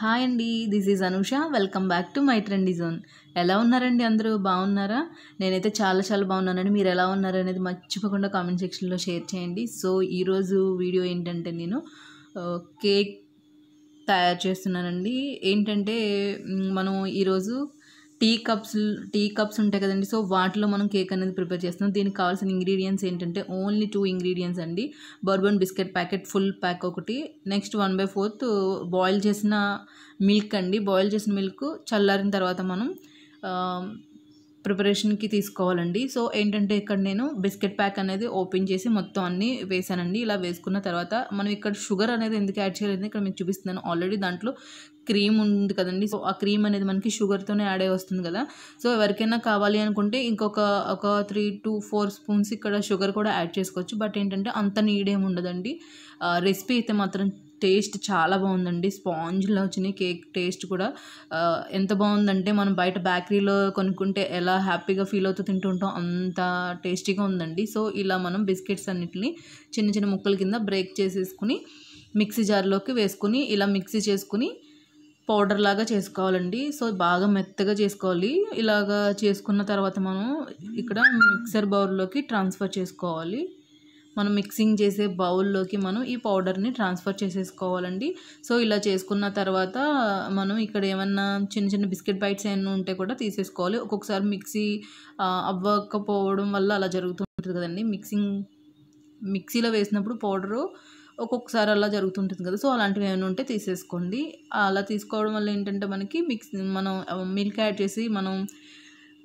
hi అండి this is Anusha welcome back to my trend zone ఎలా ఉన్నారండి అందరూ బాగున్నారా నేనైతే చాలా చాలా బాగున్నానండి మీరు ఎలా ఉన్నారనేది మర్చిపోకుండా కామెంట్ సెక్షన్లో షేర్ చేయండి సో ఈరోజు వీడియో ఏంటంటే నేను కేక్ తయారు చేస్తున్నానండి ఏంటంటే మనం ఈరోజు టీ కప్స్ టీ కప్స్ ఉంటాయి కదండి సో వాటిలో మనం కేక్ అనేది ప్రిపేర్ చేస్తున్నాం దీనికి కావాల్సిన ఇంగ్రీడియంట్స్ ఏంటంటే ఓన్లీ టూ ఇంగ్రీడియంట్స్ అండి bourbon biscuit packet full pack ఒకటి next one by fourth boil చేసిన మిల్క్ అండి బాయిల్ చేసిన మిల్క్ చల్లారిన తర్వాత మనం ప్రిపరేషన్కి తీసుకోవాలండి సో ఏంటంటే ఇక్కడ నేను బిస్కెట్ ప్యాక్ అనేది ఓపెన్ చేసి మొత్తం అన్నీ వేసానండి ఇలా వేసుకున్న తర్వాత మనం ఇక్కడ షుగర్ అనేది ఎందుకు యాడ్ చేయలేదు ఇక్కడ మీకు చూపిస్తున్నాను ఆల్రెడీ దాంట్లో క్రీమ్ ఉంది కదండి సో ఆ క్రీమ్ అనేది మనకి షుగర్తోనే యాడ్ అయి వస్తుంది కదా సో ఎవరికైనా కావాలి అనుకుంటే ఇంకొక ఒక త్రీ టు ఫోర్ స్పూన్స్ ఇక్కడ షుగర్ కూడా యాడ్ చేసుకోవచ్చు బట్ ఏంటంటే అంత నీడేమి ఉండదండి రెసిపీ అయితే మాత్రం టేస్ట్ చాలా బాగుందండి స్పాంజ్లో వచ్చిన కేక్ టేస్ట్ కూడా ఎంత బాగుందంటే మనం బయట బేకరీలో కొనుక్కుంటే ఎలా హ్యాపీగా ఫీల్ అవుతూ తింటుంటాం అంత టేస్టీగా ఉందండి సో ఇలా మనం బిస్కెట్స్ అన్నిటిని చిన్న చిన్న ముక్కల కింద బ్రేక్ చేసేసుకుని మిక్సీ జార్లోకి వేసుకుని ఇలా మిక్సీ చేసుకుని పౌడర్ లాగా చేసుకోవాలండి సో బాగా మెత్తగా చేసుకోవాలి ఇలాగా చేసుకున్న తర్వాత మనం ఇక్కడ మిక్సర్ బౌల్లోకి ట్రాన్స్ఫర్ చేసుకోవాలి మనం మిక్సింగ్ చేసే బౌల్లోకి మనం ఈ పౌడర్ని ట్రాన్స్ఫర్ చేసేసుకోవాలండి సో ఇలా చేసుకున్న తర్వాత మనం ఇక్కడ ఏమన్నా చిన్న చిన్న బిస్కెట్ బైట్స్ ఏమైనా ఉంటే కూడా తీసేసుకోవాలి ఒక్కొక్కసారి మిక్సీ అవ్వకపోవడం వల్ల అలా జరుగుతుంటుంది కదండి మిక్సింగ్ మిక్సీలో వేసినప్పుడు పౌడరు ఒక్కొక్కసారి అలా జరుగుతుంటుంది కదా సో అలాంటివి ఏమైనా ఉంటే తీసేసుకోండి అలా తీసుకోవడం వల్ల ఏంటంటే మనకి మిక్స్ మనం మిల్క్ యాడ్ చేసి మనం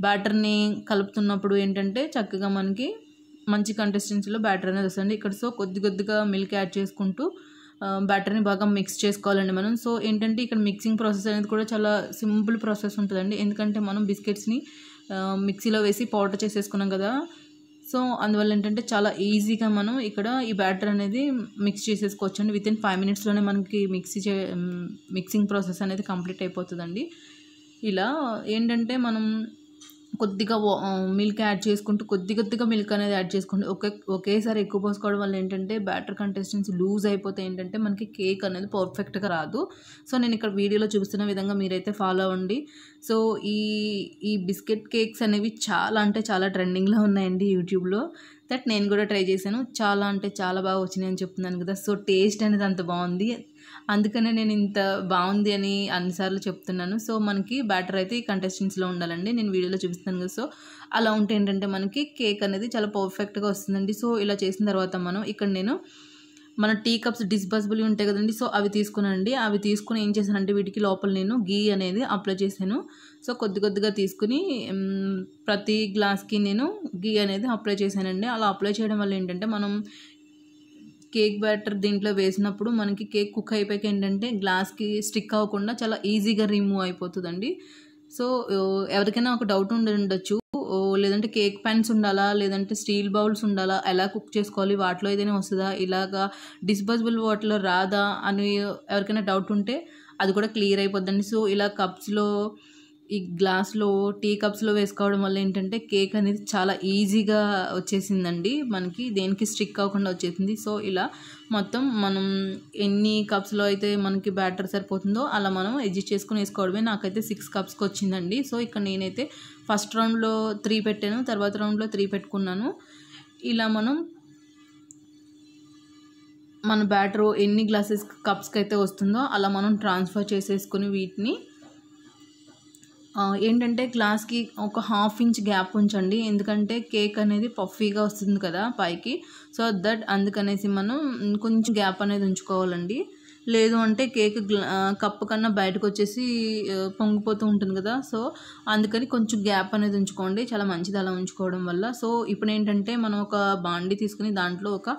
బ్యాటర్ని కలుపుతున్నప్పుడు ఏంటంటే చక్కగా మనకి మంచి కంటెస్టెన్సీలో బ్యాటర్ అనేది వస్తుంది ఇక్కడ సో కొద్ది కొద్దిగా మిల్క్ యాడ్ చేసుకుంటూ బ్యాటర్ని బాగా మిక్స్ చేసుకోవాలండి మనం సో ఏంటంటే ఇక్కడ మిక్సింగ్ ప్రాసెస్ అనేది కూడా చాలా సింపుల్ ప్రాసెస్ ఉంటుందండి ఎందుకంటే మనం బిస్కెట్స్ని మిక్సీలో వేసి పౌడర్ చేసేసుకున్నాం కదా సో అందువల్ల ఏంటంటే చాలా ఈజీగా మనం ఇక్కడ ఈ బ్యాటర్ అనేది మిక్స్ చేసేసుకోవచ్చు అండి ఇన్ ఫైవ్ మినిట్స్లోనే మనకి మిక్సీ చే మిక్సింగ్ ప్రాసెస్ అనేది కంప్లీట్ అయిపోతుందండి ఇలా ఏంటంటే మనం కొద్దిగా మిల్క్ యాడ్ చేసుకుంటూ కొద్ది కొద్దిగా మిల్క్ అనేది యాడ్ చేసుకోండి ఒకే ఒకేసారి ఎక్కువ పోసుకోవడం వల్ల ఏంటంటే బ్యాటర్ కంటెస్టెన్సీ లూజ్ అయిపోతే ఏంటంటే మనకి కేక్ అనేది పర్ఫెక్ట్గా రాదు సో నేను ఇక్కడ వీడియోలో చూపిస్తున్న విధంగా మీరైతే ఫాలో అవ్వండి సో ఈ ఈ బిస్కెట్ కేక్స్ అనేవి చాలా అంటే చాలా ట్రెండింగ్లో ఉన్నాయండి యూట్యూబ్లో దట్ నేను కూడా ట్రై చేశాను చాలా అంటే చాలా బాగా వచ్చినాయి అని చెప్తున్నాను కదా సో టేస్ట్ అనేది అంత బాగుంది అందుకనే నేను ఇంత బాగుంది అని అన్నిసార్లు చెప్తున్నాను సో మనకి బ్యాటర్ అయితే ఈ కంటెస్టెంట్స్లో ఉండాలండి నేను వీడియోలో చూపిస్తాను కదా సో అలా ఉంటే ఏంటంటే మనకి కేక్ అనేది చాలా పర్ఫెక్ట్గా వస్తుందండి సో ఇలా చేసిన తర్వాత మనం ఇక్కడ నేను మన టీ కప్స్ డిస్పోజబుల్వి ఉంటాయి కదండి సో అవి తీసుకునండి అవి తీసుకుని ఏం చేశానంటే వీటికి లోపల నేను గీ అనేది అప్లై చేశాను సో కొద్ది కొద్దిగా తీసుకుని ప్రతి గ్లాస్కి నేను గీ అనేది అప్లై చేశానండి అలా అప్లై చేయడం వల్ల ఏంటంటే మనం కేక్ బ్యాటర్ దీంట్లో వేసినప్పుడు మనకి కేక్ కుక్ అయిపోయాక ఏంటంటే గ్లాస్కి స్టిక్ అవ్వకుండా చాలా ఈజీగా రిమూవ్ అయిపోతుందండి సో ఎవరికైనా ఒక డౌట్ ఉండి ఉండొచ్చు లేదంటే కేక్ ప్యాన్స్ ఉండాలా లేదంటే స్టీల్ బౌల్స్ ఉండాలా ఎలా కుక్ చేసుకోవాలి వాటిలో ఏదైనా వస్తుందా ఇలాగా డిస్పోజబుల్ వాటిలో రాదా అని ఎవరికైనా డౌట్ ఉంటే అది కూడా క్లియర్ అయిపోద్దండి సో ఇలా కప్స్లో ఈ గ్లాస్లో టీ కప్స్లో వేసుకోవడం వల్ల ఏంటంటే కేక్ అనేది చాలా ఈజీగా వచ్చేసిందండి మనకి దేనికి స్టిక్ అవ్వకుండా వచ్చేసింది సో ఇలా మొత్తం మనం ఎన్ని కప్స్లో అయితే మనకి బ్యాటర్ సరిపోతుందో అలా మనం అడ్జస్ట్ చేసుకుని వేసుకోవడమే నాకైతే సిక్స్ కప్స్కి వచ్చిందండి సో ఇక్కడ నేనైతే ఫస్ట్ రౌండ్లో త్రీ పెట్టాను తర్వాత రౌండ్లో త్రీ పెట్టుకున్నాను ఇలా మనం మన బ్యాటరు ఎన్ని గ్లాసెస్ కప్స్కి అయితే వస్తుందో అలా మనం ట్రాన్స్ఫర్ చేసేసుకుని వీటిని ఏంటంటే గ్లాస్కి ఒక హాఫ్ ఇంచ్ గ్యాప్ ఉంచండి ఎందుకంటే కేక్ అనేది పఫీగా వస్తుంది కదా పైకి సో దట్ అందుకనేసి మనం కొంచెం గ్యాప్ అనేది ఉంచుకోవాలండి లేదు అంటే కేక్ కప్పు కన్నా బయటకు వచ్చేసి పొంగిపోతూ ఉంటుంది కదా సో అందుకని కొంచెం గ్యాప్ అనేది ఉంచుకోండి చాలా మంచిది అలా ఉంచుకోవడం వల్ల సో ఇప్పుడు ఏంటంటే మనం ఒక బాండీ తీసుకుని దాంట్లో ఒక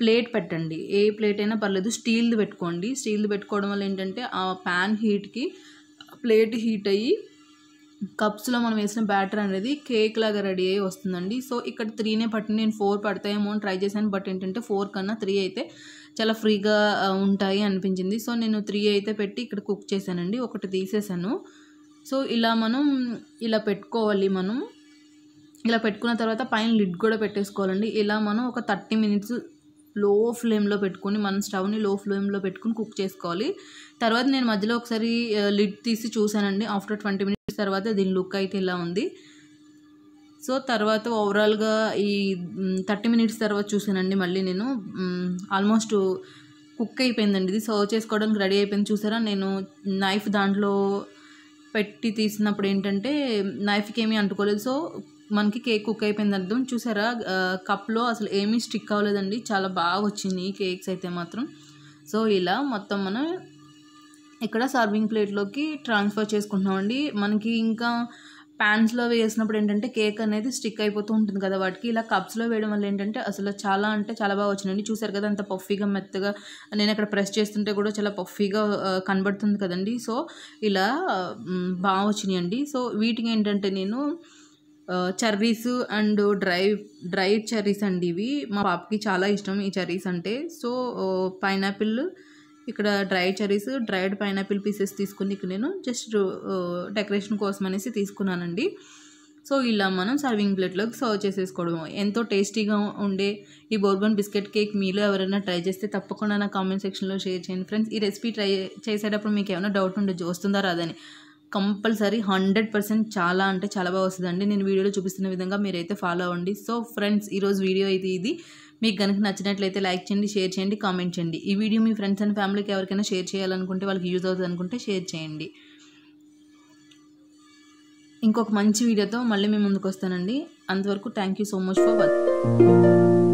ప్లేట్ పెట్టండి ఏ ప్లేట్ అయినా పర్లేదు స్టీల్ది పెట్టుకోండి స్టీల్ది పెట్టుకోవడం వల్ల ఏంటంటే ఆ ప్యాన్ హీట్కి ప్లేట్ హీట్ అయ్యి కప్స్లో మనం వేసిన బ్యాటర్ అనేది కేక్ లాగా రెడీ అయ్యి వస్తుందండి సో ఇక్కడ త్రీనే పట్టింది నేను ఫోర్ పడతాయేమో అని ట్రై చేశాను బట్ ఏంటంటే ఫోర్ కన్నా త్రీ అయితే చాలా ఫ్రీగా ఉంటాయి అనిపించింది సో నేను త్రీ అయితే పెట్టి ఇక్కడ కుక్ చేశానండి ఒకటి తీసేసాను సో ఇలా మనం ఇలా పెట్టుకోవాలి మనం ఇలా పెట్టుకున్న తర్వాత పైన లిడ్ కూడా పెట్టేసుకోవాలండి ఇలా మనం ఒక థర్టీ మినిట్స్ లో ఫ్లేమ్లో పెట్టుకుని మనం స్టవ్ని లో ఫ్లేమ్లో పెట్టుకుని కుక్ చేసుకోవాలి తర్వాత నేను మధ్యలో ఒకసారి లిడ్ తీసి చూశానండి ఆఫ్టర్ ట్వంటీ మినిట్స్ తర్వాత దీని లుక్ అయితే ఇలా ఉంది సో తర్వాత ఓవరాల్గా ఈ థర్టీ మినిట్స్ తర్వాత చూశానండి మళ్ళీ నేను ఆల్మోస్ట్ కుక్ అయిపోయిందండి ఇది సర్వ్ చేసుకోవడానికి రెడీ అయిపోయింది చూసారా నేను నైఫ్ దాంట్లో పెట్టి తీసినప్పుడు ఏంటంటే నైఫ్కి ఏమీ అంటుకోలేదు సో మనకి కేక్ కుక్ అయిపోయింది అర్థం చూసారా కప్లో అసలు ఏమీ స్టిక్ అవ్వలేదండి చాలా బాగా వచ్చింది కేక్స్ అయితే మాత్రం సో ఇలా మొత్తం మనం ఇక్కడ సర్వింగ్ ప్లేట్లోకి ట్రాన్స్ఫర్ చేసుకుంటున్నామండి మనకి ఇంకా ప్యాన్స్లో వేసినప్పుడు ఏంటంటే కేక్ అనేది స్టిక్ అయిపోతూ ఉంటుంది కదా వాటికి ఇలా కప్స్లో వేయడం వల్ల ఏంటంటే అసలు చాలా అంటే చాలా బాగా వచ్చినాయండి చూసారు కదా అంత పఫీగా మెత్తగా నేను అక్కడ ప్రెస్ చేస్తుంటే కూడా చాలా పఫీగా కనబడుతుంది కదండి సో ఇలా బాగా వచ్చినాయండి సో వీటికి ఏంటంటే నేను cherries and dry dry cherries అండి ఇవి మా పాపకి చాలా ఇష్టం ఈ చెర్రీస్ అంటే సో పైనాపిల్ ఇక్కడ dry cherries dried pineapple pieces తీసుకుని ఇక్కడ నేను జస్ట్ డెకరేషన్ కోసం అనేసి తీసుకున్నానండి సో ఇలా మనం సర్వింగ్ ప్లేట్లోకి సర్వ్ చేసేసుకోవడం ఎంతో టేస్టీగా ఉండే ఈ బోర్బన్ బిస్కెట్ కేక్ మీలో ఎవరైనా ట్రై చేస్తే తప్పకుండా నా కామెంట్ సెక్షన్లో షేర్ చేయండి ఫ్రెండ్స్ ఈ రెసిపీ ట్రై చేసేటప్పుడు మీకు ఏమైనా డౌట్ ఉండొచ్చు వస్తుందా రాదని కంపల్సరీ హండ్రెడ్ పర్సెంట్ చాలా అంటే చాలా బాగా వస్తుందండి నేను వీడియోలో చూపిస్తున్న విధంగా మీరైతే ఫాలో అవ్వండి సో ఫ్రెండ్స్ ఈరోజు వీడియో అయితే ఇది మీకు కనుక నచ్చినట్లయితే లైక్ చేయండి షేర్ చేయండి కామెంట్ చేయండి ఈ వీడియో మీ ఫ్రెండ్స్ అండ్ ఫ్యామిలీకి ఎవరికైనా షేర్ చేయాలనుకుంటే వాళ్ళకి యూజ్ అవుతుంది అనుకుంటే షేర్ చేయండి ఇంకొక మంచి వీడియోతో మళ్ళీ మేము ముందుకు వస్తానండి అంతవరకు thank you so much for watching